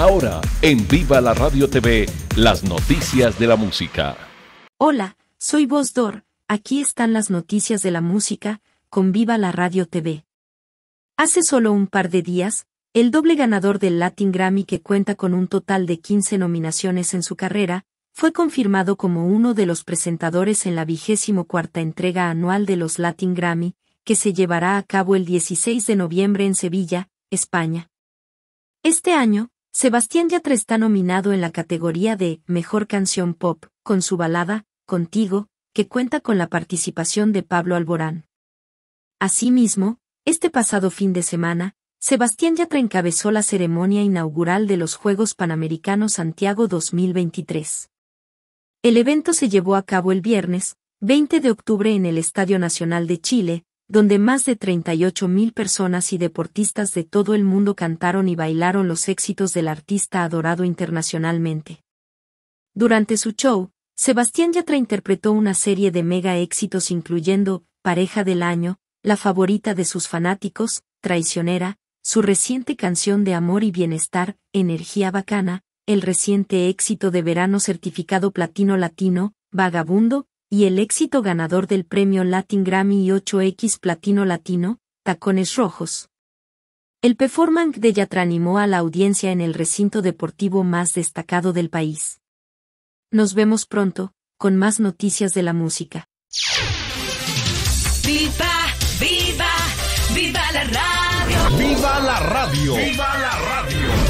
Ahora, en Viva la Radio TV, las noticias de la música. Hola, soy Dor, aquí están las noticias de la música, con Viva la Radio TV. Hace solo un par de días, el doble ganador del Latin Grammy que cuenta con un total de 15 nominaciones en su carrera, fue confirmado como uno de los presentadores en la vigésimo cuarta entrega anual de los Latin Grammy, que se llevará a cabo el 16 de noviembre en Sevilla, España. Este año, Sebastián Yatra está nominado en la categoría de Mejor Canción Pop, con su balada, Contigo, que cuenta con la participación de Pablo Alborán. Asimismo, este pasado fin de semana, Sebastián Yatra encabezó la ceremonia inaugural de los Juegos Panamericanos Santiago 2023. El evento se llevó a cabo el viernes, 20 de octubre en el Estadio Nacional de Chile, donde más de 38.000 personas y deportistas de todo el mundo cantaron y bailaron los éxitos del artista adorado internacionalmente. Durante su show, Sebastián Yatra interpretó una serie de mega éxitos incluyendo Pareja del Año, la favorita de sus fanáticos, Traicionera, su reciente canción de amor y bienestar, Energía Bacana, el reciente éxito de verano certificado platino latino, Vagabundo, y el éxito ganador del premio Latin Grammy y 8X Platino Latino, Tacones Rojos. El performance de Yatra animó a la audiencia en el recinto deportivo más destacado del país. Nos vemos pronto, con más noticias de la música. ¡Viva, viva, viva la radio! ¡Viva la radio! ¡Viva la radio!